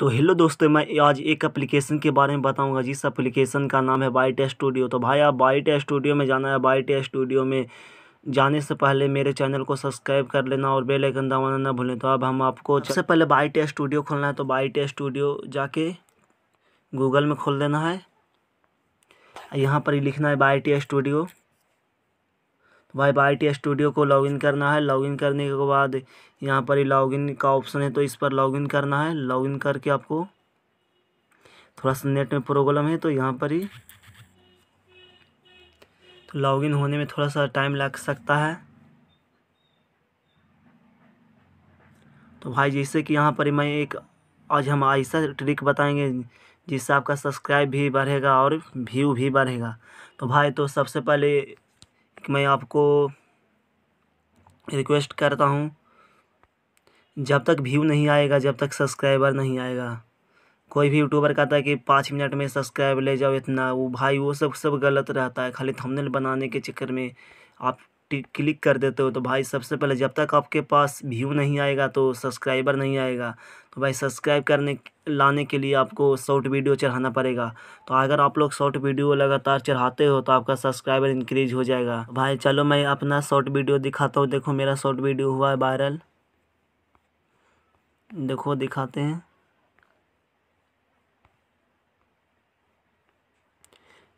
तो हेलो दोस्तों मैं आज एक एप्लीकेशन के बारे में बताऊंगा जिस एप्लीकेशन का नाम है बाईट स्टूडियो तो भाई आप बाईट स्टूडियो में जाना है बाइट स्टूडियो में जाने से पहले मेरे चैनल को सब्सक्राइब कर लेना और बेल आइकन दबाना ना भूलें तो अब हम आपको सबसे पहले बाईट स्टूडियो खोलना है तो बाइट स्टूडियो जाके गूगल में खोल देना है यहाँ पर लिखना है byte studio via I T studio को लॉगिन करना है लॉगिन करने के बाद यहाँ पर ही लॉगिन का ऑप्शन है तो इस पर लॉगिन करना है लॉगिन करके आपको थोड़ा सा नेट में प्रॉब्लम है तो यहाँ पर ही तो लॉगिन होने में थोड़ा सा टाइम लग सकता है तो भाई जैसे कि यहाँ पर मैं एक आज हम ऐसा ट्रिक बताएंगे जिससे आपका सब्सक्राइब भी बढ़ेगा और व्यू भी बढ़ेगा तो भाई तो सबसे पहले कि मैं आपको रिक्वेस्ट करता हूँ जब तक व्यू नहीं आएगा जब तक सब्सक्राइबर नहीं आएगा कोई भी यूट्यूबर कहता है कि पाँच मिनट में सब्सक्राइब ले जाओ इतना वो भाई वो सब सब गलत रहता है खाली थंबनेल बनाने के चक्कर में आप क्लिक कर देते हो तो भाई सबसे पहले जब तक आपके पास व्यू नहीं आएगा तो सब्सक्राइबर नहीं आएगा तो भाई सब्सक्राइब करने लाने के लिए आपको शॉर्ट वीडियो चढ़ाना पड़ेगा तो अगर आप लोग शॉर्ट वीडियो लगातार चढ़ाते हो तो आपका सब्सक्राइबर इंक्रीज हो जाएगा भाई चलो मैं अपना शॉर्ट वीडियो दिखाता हूँ देखो मेरा शॉर्ट वीडियो हुआ है वायरल देखो दिखाते हैं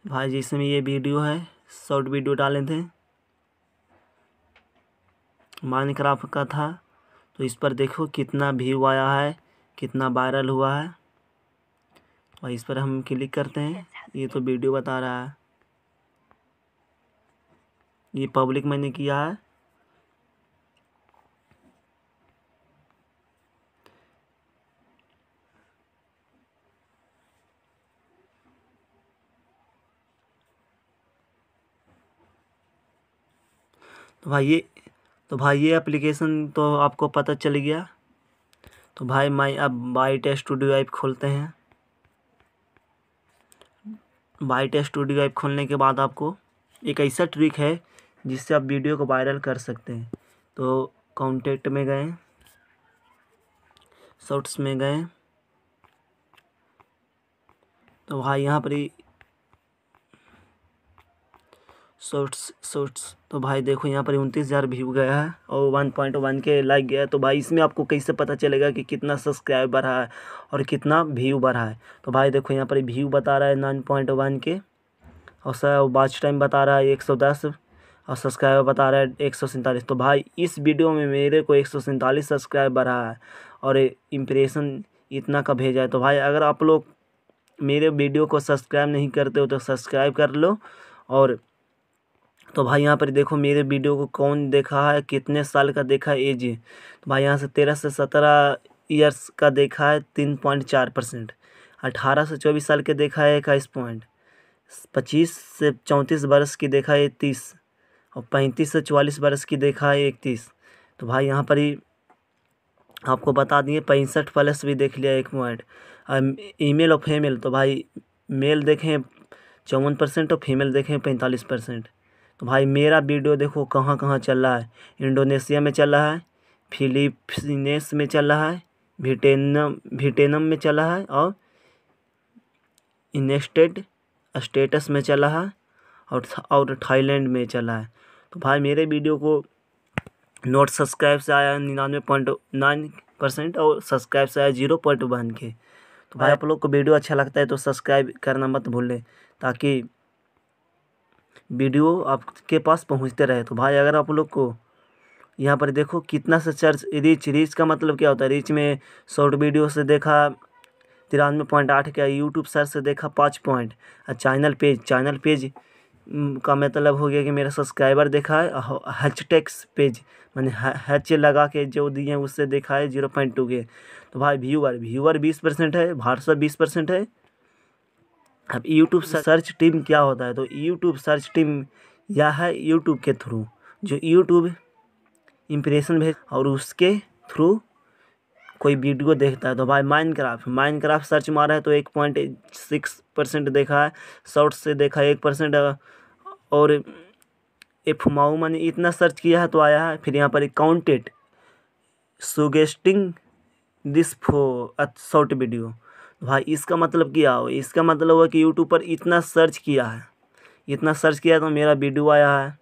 भाई जिसमें ये वीडियो है शॉर्ट वीडियो डाले थे माइनक्राफ्ट का था तो इस पर देखो कितना व्यू आया है कितना वायरल हुआ है और इस पर हम क्लिक करते हैं ये तो वीडियो बता रहा है ये पब्लिक मैंने किया है तो भाई ये तो भाई ये एप्लीकेशन तो आपको पता चल गया तो भाई माई अब बाईट स्टूडियो ऐप खोलते हैं बाईट स्टूडियो ऐप खोलने के बाद आपको एक ऐसा ट्रिक है जिससे आप वीडियो को वायरल कर सकते हैं तो कॉन्टेक्ट में गए शॉर्ट्स में गए तो भाई यहाँ पर शॉर्ट्स शॉर्ट्स तो भाई देखो यहाँ पर उनतीस हज़ार व्यू गया है और one point one K like गया है तो भाई इसमें आपको कैसे पता चलेगा कि कितना सब्सक्राइब बढ़ा है और कितना व्यू बढ़ा है तो भाई देखो यहाँ पर व्यू बता रहा है नाइन पॉइंट वन के और सर बाज टाइम बता रहा है एक सौ दस और सब्सक्राइबर बता रहा है एक सौ सैंतालीस तो भाई इस वीडियो में मेरे को एक सौ सैंतालीस सब्सक्राइबर रहा है और इम्प्रेशन इतना का भेजा है तो भाई अगर आप लोग मेरे वीडियो को सब्सक्राइब नहीं करते हो तो सब्सक्राइब कर लो और तो भाई यहाँ पर देखो मेरे वीडियो को कौन देखा है कितने साल का देखा है एज तो भाई यहाँ से तेरह से सत्रह ईयर्स का देखा है तीन पॉइंट चार परसेंट अठारह से चौबीस साल के देखा है इक्कीस पॉइंट पच्चीस से चौंतीस वर्ष की देखा है तीस और पैंतीस से चवालीस वर्ष की देखा है इकतीस तो भाई यहाँ पर ही आपको बता दिए पैंसठ प्लस भी देख लिया एक पॉइंट ईमेल और फीमेल तो भाई मेल देखें चौवन परसेंट और फीमेल देखें पैंतालीस परसेंट तो भाई मेरा वीडियो देखो कहाँ कहाँ चल रहा है इंडोनेशिया में चल रहा है फिलीपींस में चल रहा है भिटेनम भिटेनम में चल रहा है और इनेस्टेड स्टेटस में चला है और और थाईलैंड में चला है तो भाई मेरे वीडियो को नोट सब्सक्राइब से आया निन्यानवे पॉइंट नाइन परसेंट और सब्सक्राइब से आया जीरो पॉइंट वन के तो भाई आप लोग को वीडियो अच्छा लगता है तो सब्सक्राइब करना मत भूलें ताकि वीडियो आपके पास पहुंचते रहे तो भाई अगर आप लोग को यहाँ पर देखो कितना सा सर्च रीच रीच का मतलब क्या होता है रीच में शॉर्ट वीडियो से देखा तिरानवे पॉइंट आठ का यूट्यूब सर्च से देखा पाँच पॉइंट और चैनल पेज चैनल पेज का मतलब हो गया कि मेरा सब्सक्राइबर देखा है हच टेक्स पेज मैंने हच लगा के जो दिए हैं उससे देखा है जीरो पॉइंट टू के तो भाई व्यूअर व्यूअर बीस परसेंट है व्हाट्सअप बीस परसेंट है अब यूट्यूब सर्च टीम क्या होता है तो यूट्यूब सर्च टीम यह है यूट्यूब के थ्रू जो यूट्यूब इम्प्रेशन भेज और उसके थ्रू कोई वीडियो देखता है तो भाई Minecraft Minecraft search मारा है तो एक पॉइंट सिक्स परसेंट देखा है शॉर्ट्स से देखा है एक परसेंट और एफ माऊ मैंने इतना सर्च किया है तो आया है फिर यहाँ पर एक counted suggesting this for short video भाई इसका मतलब क्या हो इसका मतलब हुआ कि यूट्यूब पर इतना सर्च किया है इतना सर्च किया तो मेरा वीडियो आया है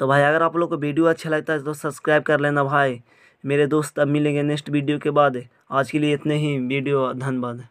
तो भाई अगर आप लोग को वीडियो अच्छा लगता है तो सब्सक्राइब कर लेना भाई मेरे दोस्त अब मिलेंगे नेक्स्ट वीडियो के बाद आज के लिए इतने ही वीडियो धन्यवाद